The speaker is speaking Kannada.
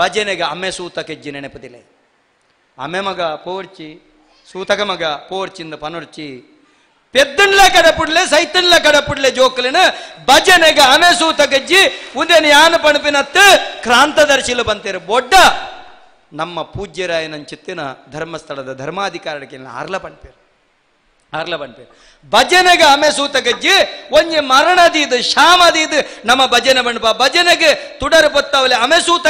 ಭಜನೆಗೆ ಅಮ್ಮೆ ಸೂತಕ ಹೆಜ್ಜೆ ನೆನಪದಿಲ್ಲ ಅಮ್ಮೆ ಮಗ ಪೋರ್ಚಿ ಸೂತಕ ಮಗ ಪೋರ್ಚಿಂದ ಪನೊರ್ಚಿ ಪೆದ್ದನ್ಲ ಕಡಪುಡ್ಲೆ ಸೈತನ್ಲ ಕಡಪುಡ್ಲೆ ಜೋಕ್ಲಿನ ಭಜನೆಗ ಅಮೆ ಸೂತ ಗಜ್ಜಿ ಉದಯನ ಯಾನ ಪಣಪಿನತ್ತ ಕ್ರಾಂತದರ್ಶಿಲು ಬಂತೀರ ಬೊಡ್ಡ ನಮ್ಮ ಪೂಜ್ಯರಾಯನ ಚಿತ್ತಿನ ಧರ್ಮಸ್ಥಳದ ಧರ್ಮಾಧಿಕಾರಕ್ಕೆ ಆರ್ಲ ಪಣಪಿರು ಆರ್ಲ ಬನ್ಪೇರ್ ಭಜನೆಗೆ ಆಮೆ ಸೂತ ಗಜ್ಜಿ ಒಂಜಿ ಮರಣದೀದು ಶಾಮದೀದು ನಮ್ಮ ಭಜನೆ ಬಣ್ಪ ಭಜನೆಗೆ ತುಡರ್ ಬತ್ತಾವಲೆ ಅಮೆ ಸೂತ